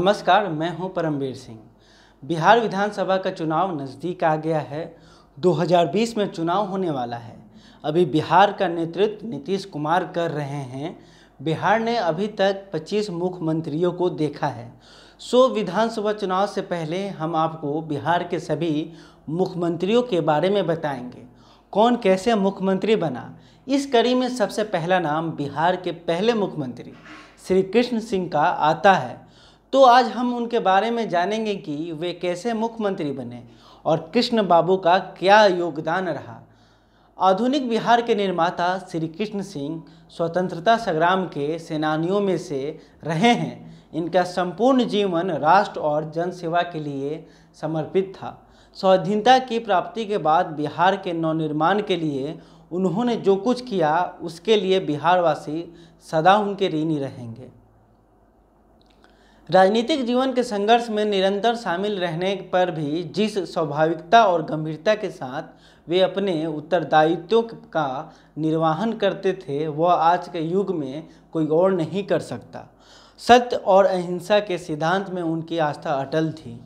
नमस्कार मैं हूं परमवीर सिंह बिहार विधानसभा का चुनाव नज़दीक आ गया है 2020 में चुनाव होने वाला है अभी बिहार का नेतृत्व नीतीश कुमार कर रहे हैं बिहार ने अभी तक 25 मुख्यमंत्रियों को देखा है सो विधानसभा चुनाव से पहले हम आपको बिहार के सभी मुख्यमंत्रियों के बारे में बताएंगे कौन कैसे मुख्यमंत्री बना इस कड़ी में सबसे पहला नाम बिहार के पहले मुख्यमंत्री श्री कृष्ण सिंह का आता है तो आज हम उनके बारे में जानेंगे कि वे कैसे मुख्यमंत्री बने और कृष्ण बाबू का क्या योगदान रहा आधुनिक बिहार के निर्माता श्री कृष्ण सिंह स्वतंत्रता संग्राम के सेनानियों में से रहे हैं इनका संपूर्ण जीवन राष्ट्र और जनसेवा के लिए समर्पित था स्वाधीनता की प्राप्ति के बाद बिहार के नवनिर्माण के लिए उन्होंने जो कुछ किया उसके लिए बिहारवासी सदा उनके ऋणी रहेंगे राजनीतिक जीवन के संघर्ष में निरंतर शामिल रहने पर भी जिस स्वाभाविकता और गंभीरता के साथ वे अपने उत्तरदायित्वों का निर्वाहन करते थे वह आज के युग में कोई और नहीं कर सकता सत्य और अहिंसा के सिद्धांत में उनकी आस्था अटल थी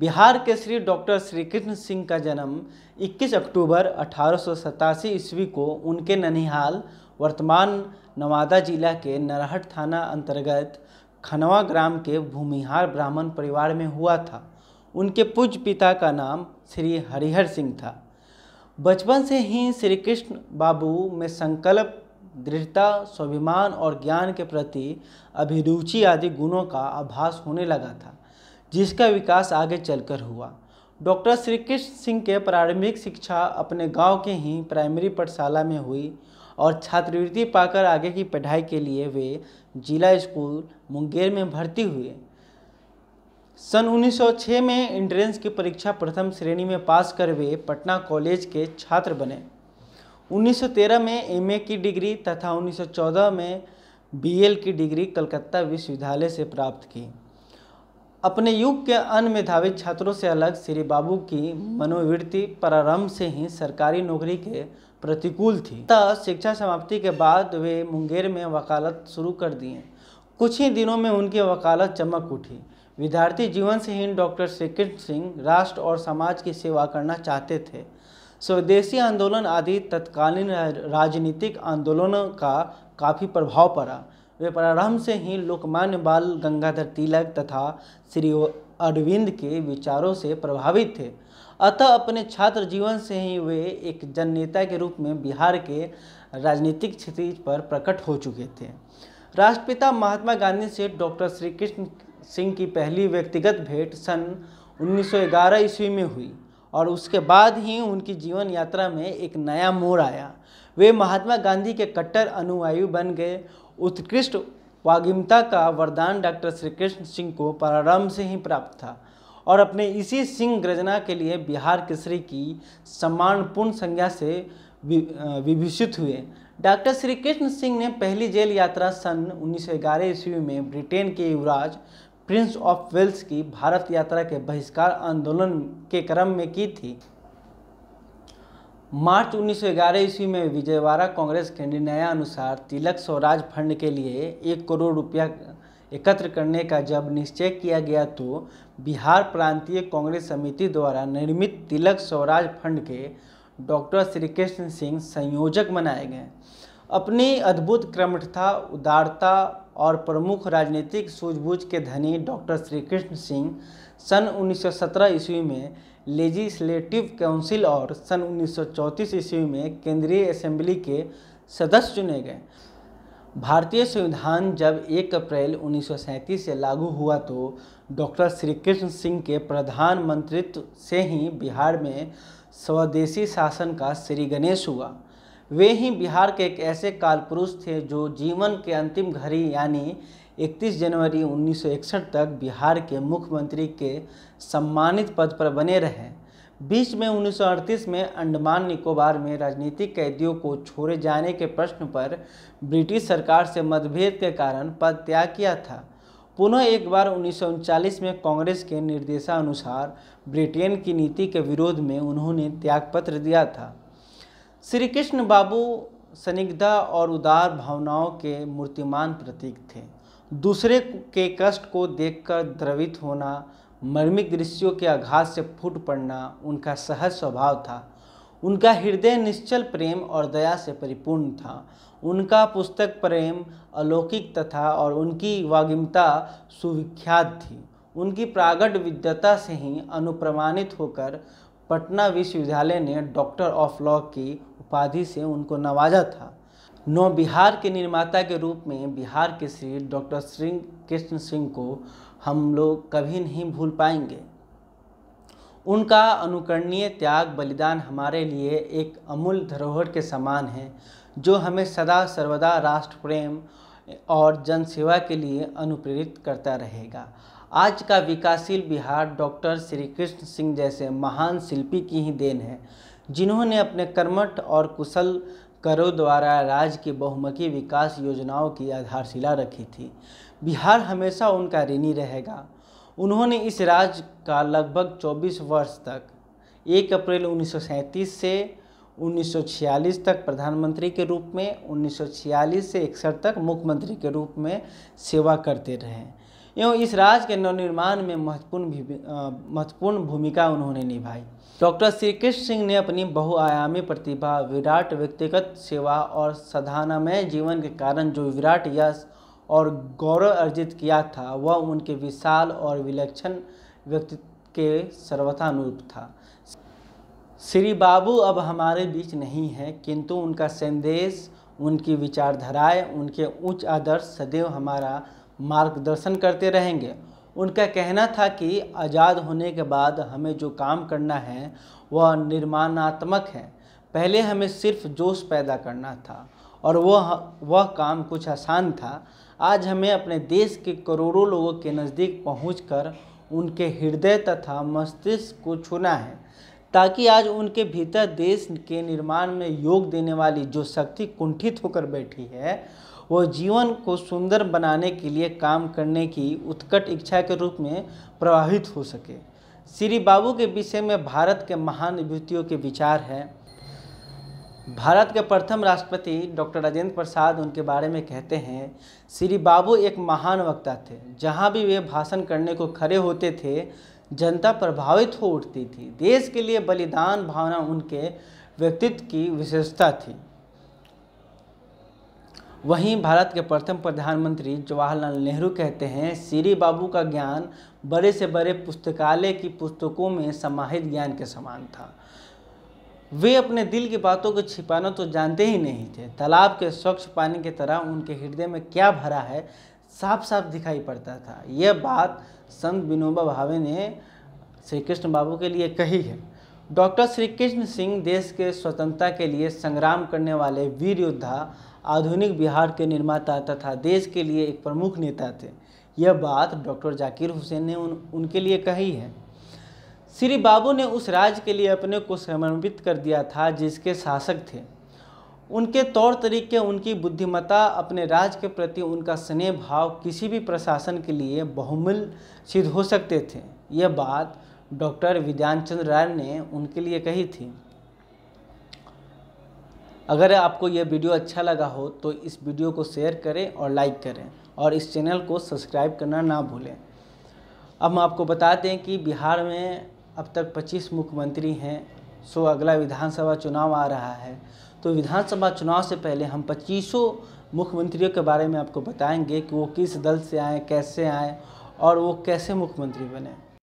बिहार के श्री डॉक्टर श्री कृष्ण सिंह का जन्म 21 अक्टूबर अठारह ईस्वी को उनके ननिहाल वर्तमान नवादा जिला के नरहट थाना अंतर्गत खनवा ग्राम के भूमिहार ब्राह्मण परिवार में हुआ था उनके पूज पिता का नाम श्री हरिहर सिंह था बचपन से ही श्री कृष्ण बाबू में संकल्प दृढ़ता स्वाभिमान और ज्ञान के प्रति अभिरुचि आदि गुणों का आभास होने लगा था जिसका विकास आगे चलकर हुआ डॉक्टर श्री कृष्ण सिंह के प्रारंभिक शिक्षा अपने गांव के ही प्राइमरी पाठशाला में हुई और छात्रवृत्ति पाकर आगे की पढ़ाई के लिए वे जिला स्कूल मुंगेर में भर्ती हुए सन 1906 में एंट्रेंस की परीक्षा प्रथम श्रेणी में पास कर वे पटना कॉलेज के छात्र बने 1913 में एमए की डिग्री तथा 1914 में बीएल की डिग्री कलकत्ता विश्वविद्यालय से प्राप्त की अपने युग के अन्य मेधावी छात्रों से अलग श्री बाबू की मनोवृत्ति प्रारंभ से ही सरकारी नौकरी के प्रतिकूल थी तथा शिक्षा समाप्ति के बाद वे मुंगेर में वकालत शुरू कर दिए कुछ ही दिनों में उनकी वकालत चमक उठी विद्यार्थी जीवन से ही डॉक्टर श्रीकृष्ण सिंह राष्ट्र और समाज की सेवा करना चाहते थे स्वदेशी आंदोलन आदि तत्कालीन राजनीतिक आंदोलनों का काफ़ी प्रभाव पड़ा वे प्रारंभ से ही लोकमान्य बाल गंगाधर तिलक तथा श्री अरविंद के विचारों से प्रभावित थे अतः अपने छात्र जीवन से ही वे एक जननेता के रूप में बिहार के राजनीतिक क्षेत्र पर प्रकट हो चुके थे राष्ट्रपिता महात्मा गांधी से डॉक्टर श्री कृष्ण सिंह की पहली व्यक्तिगत भेंट सन 1911 ईस्वी में हुई और उसके बाद ही उनकी जीवन यात्रा में एक नया मोड़ आया वे महात्मा गांधी के कट्टर अनुयायी बन गए उत्कृष्ट वागिमता का वरदान डॉक्टर श्री कृष्ण सिंह को प्रारंभ से ही प्राप्त था और अपने इसी सिंह रचना के लिए बिहार केसरी की सम्मानपूर्ण संज्ञा से विभूषित हुए डॉक्टर श्री कृष्ण सिंह ने पहली जेल यात्रा सन 1911 ईस्वी में ब्रिटेन के युवराज प्रिंस ऑफ वेल्स की भारत यात्रा के बहिष्कार आंदोलन के क्रम में की थी मार्च 1911 ईस्वी में विजयवाड़ा कांग्रेस के निर्णय अनुसार तिलक स्वराज फंड के लिए एक करोड़ रुपया एकत्र करने का जब निश्चय किया गया तो बिहार प्रांतीय कांग्रेस समिति द्वारा निर्मित तिलक स्वराज फंड के डॉक्टर श्री कृष्ण सिंह संयोजक बनाए गए अपनी अद्भुत क्रमठता उदारता और प्रमुख राजनीतिक सूझबूझ के धनी डॉक्टर श्री कृष्ण सिंह सन 1917 ईस्वी में लेजिस्लेटिव काउंसिल और सन 1934 ईस्वी में केंद्रीय असेंबली के सदस्य चुने गए भारतीय संविधान जब 1 अप्रैल 1937 से लागू हुआ तो डॉक्टर श्री कृष्ण सिंह के प्रधानमंत्रित्व से ही बिहार में स्वदेशी शासन का श्री गणेश हुआ वे ही बिहार के एक ऐसे कालपुरुष थे जो जीवन के अंतिम घड़ी यानी 31 जनवरी 1961 तक बिहार के मुख्यमंत्री के सम्मानित पद पर बने रहे बीच में 1938 में अंडमान निकोबार में राजनीतिक कैदियों को छोड़े जाने के प्रश्न पर ब्रिटिश सरकार से मतभेद के कारण पद त्याग किया था पुनः एक बार उन्नीस में कांग्रेस के निर्देशानुसार ब्रिटेन की नीति के विरोध में उन्होंने त्यागपत्र दिया था श्री कृष्ण बाबू स्निग्धा और उदार भावनाओं के मूर्तिमान प्रतीक थे दूसरे के कष्ट को देखकर द्रवित होना मर्मिक दृश्यों के आघात से फूट पड़ना उनका सहज स्वभाव था उनका हृदय निश्चल प्रेम और दया से परिपूर्ण था उनका पुस्तक प्रेम अलौकिक तथा और उनकी वागिमता सुविख्यात थी उनकी प्रागट विद्यता से ही अनुप्रमाणित होकर पटना विश्वविद्यालय ने डॉक्टर ऑफ लॉ की उपाधि से उनको नवाजा था नौ बिहार के निर्माता के रूप में बिहार के श्री डॉक्टर श्री कृष्ण सिंह को हम लोग कभी नहीं भूल पाएंगे उनका अनुकरणीय त्याग बलिदान हमारे लिए एक अमूल धरोहर के समान है जो हमें सदा सर्वदा राष्ट्र प्रेम और जनसेवा के लिए अनुप्रेरित करता रहेगा आज का विकासशील बिहार डॉक्टर श्री कृष्ण सिंह जैसे महान शिल्पी की ही देन है जिन्होंने अपने कर्मठ और कुशल करों द्वारा राज्य की बहुमुखी विकास योजनाओं की आधारशिला रखी थी बिहार हमेशा उनका ऋणी रहेगा उन्होंने इस राज्य का लगभग 24 वर्ष तक 1 अप्रैल उन्नीस से 1946 तक प्रधानमंत्री के रूप में 1946 से इकसठ तक मुख्यमंत्री के रूप में सेवा करते रहे एवं इस राज्य के नवनिर्माण में महत्वपूर्ण महत्वपूर्ण भूमिका उन्होंने निभाई डॉक्टर श्री कृष्ण सिंह ने अपनी बहुआयामी प्रतिभा विराट व्यक्तिगत सेवा और सधानामय जीवन के कारण जो विराट यश और गौरव अर्जित किया था वह उनके विशाल और विलक्षण व्यक्तित्व के सर्वथानुरूप था श्री बाबू अब हमारे बीच नहीं है किंतु उनका संदेश उनकी विचारधाराएं उनके उच्च आदर्श सदैव हमारा मार्गदर्शन करते रहेंगे उनका कहना था कि आज़ाद होने के बाद हमें जो काम करना है वह निर्माणात्मक है पहले हमें सिर्फ जोश पैदा करना था और वह वह काम कुछ आसान था आज हमें अपने देश के करोड़ों लोगों के नज़दीक पहुँच उनके हृदय तथा मस्तिष्क को छूना है ताकि आज उनके भीतर देश के निर्माण में योग देने वाली जो शक्ति कुंठित होकर बैठी है वो जीवन को सुंदर बनाने के लिए काम करने की उत्कट इच्छा के रूप में प्रवाहित हो सके श्री बाबू के विषय में भारत के महान विभूतियों के विचार हैं भारत के प्रथम राष्ट्रपति डॉक्टर राजेंद्र प्रसाद उनके बारे में कहते हैं श्री बाबू एक महान वक्ता थे जहाँ भी वे भाषण करने को खड़े होते थे जनता प्रभावित हो उठती थी देश के लिए बलिदान भावना उनके व्यक्तित्व की विशेषता थी वहीं भारत के प्रथम प्रधानमंत्री जवाहरलाल नेहरू कहते हैं सीरी बाबू का ज्ञान बड़े से बड़े पुस्तकालय की पुस्तकों में समाहित ज्ञान के समान था वे अपने दिल की बातों को छिपाना तो जानते ही नहीं थे तालाब के स्वच्छ पानी की तरह उनके हृदय में क्या भरा है साफ साफ दिखाई पड़ता था यह बात संत विनोबा भावे ने श्री कृष्ण बाबू के लिए कही है डॉक्टर श्री कृष्ण सिंह देश के स्वतंत्रता के लिए संग्राम करने वाले वीर योद्धा आधुनिक बिहार के निर्माता तथा देश के लिए एक प्रमुख नेता थे यह बात डॉक्टर जाकिर हुसैन ने उन, उनके लिए कही है श्री बाबू ने उस राज्य के लिए अपने को समर्पित कर दिया था जिसके शासक थे उनके तौर तरीके उनकी बुद्धिमत्ता अपने राज्य के प्रति उनका स्नेह भाव किसी भी प्रशासन के लिए बहुमूल्य सिद्ध हो सकते थे यह बात डॉक्टर विद्यान राय ने उनके लिए कही थी अगर आपको यह वीडियो अच्छा लगा हो तो इस वीडियो को शेयर करें और लाइक करें और इस चैनल को सब्सक्राइब करना ना भूलें अब हम आपको बता दें कि बिहार में अब तक 25 मुख्यमंत्री हैं सो अगला विधानसभा चुनाव आ रहा है तो विधानसभा चुनाव से पहले हम पच्चीसों मुख्यमंत्रियों के बारे में आपको बताएंगे कि वो किस दल से आए कैसे आए और वो कैसे मुख्यमंत्री बने